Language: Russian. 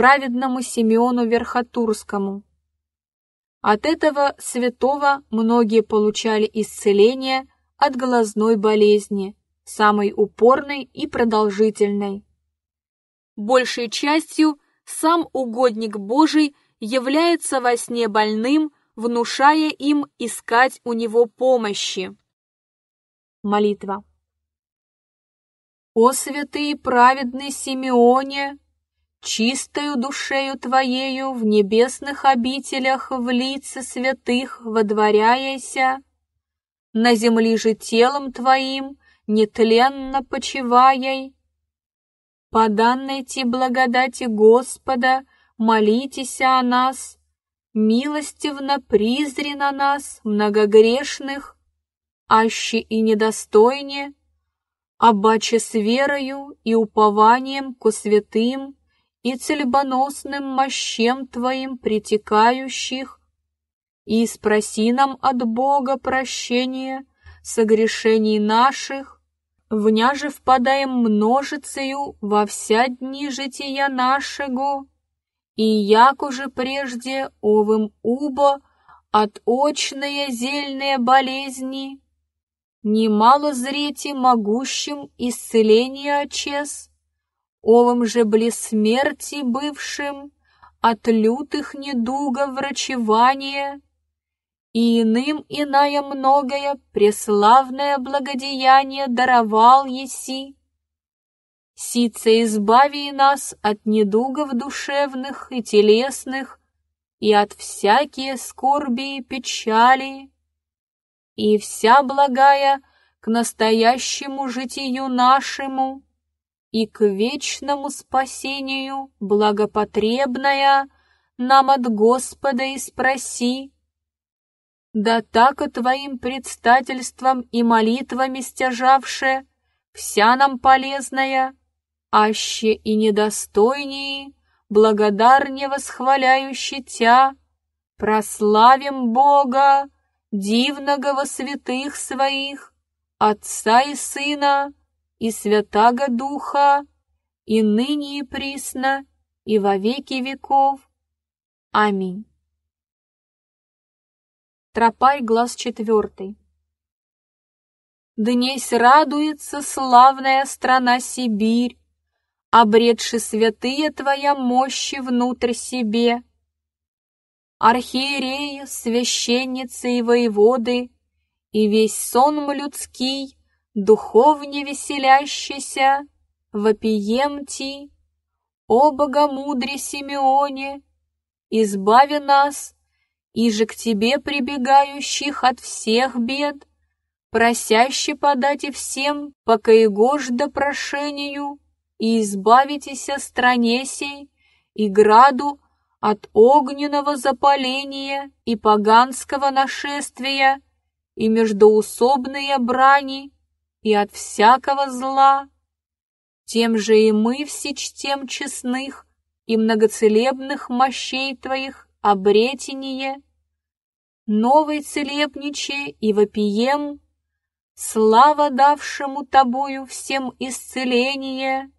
праведному Симеону Верхотурскому. От этого святого многие получали исцеление от глазной болезни, самой упорной и продолжительной. Большей частью сам угодник Божий является во сне больным, внушая им искать у него помощи. Молитва. «О святый праведный Симеоне, чистою душею Твоею в небесных обителях в лице святых водворяяся, на земли же телом Твоим нетленно почиваяй. По данной Ти благодати Господа молитесь о нас, милостивно призри на нас, многогрешных, аще и недостойне, обаче с верою и упованием ко святым, и целебоносным мощем твоим притекающих, и спроси нам от Бога прощения согрешений наших, вня же впадаем множицею во вся дни жития нашего, и як уже прежде овым убо от очные зельные болезни, немало зрите могущим исцеления чест, Овом же близ смерти бывшим от лютых недугов врачевание, и иным иная многое преславное благодеяние даровал еси. Сице избави нас от недугов душевных и телесных, и от всякие скорби и печали, и вся благая к настоящему житию нашему и к вечному спасению благопотребная нам от Господа и спроси. Да так и твоим предстательством и молитвами стяжавше, вся нам полезная, аще и недостойнее, благодарне восхваляюще тя, прославим Бога, дивного во святых своих, Отца и Сына, и Святаго Духа, и ныне и присно, и во веки веков. Аминь. Тропай глаз четвертый. Днесь радуется славная страна Сибирь, обретши святые твоя мощи внутрь себе. Архиереи, священницы и воеводы, и весь сон людский — духовне веселящийся, вопиемти, о Богомудре Симеоне, избави нас, и же к Тебе прибегающих от всех бед, просяще подати всем, покаегожда прошению, и избавитеся стране сей и граду от огненного запаления и поганского нашествия, и междоусобные брани, и от всякого зла. Тем же и мы все чтем честных и многоцелебных мощей твоих обретение, новой целебниче и вопием, слава давшему тобою всем исцеление.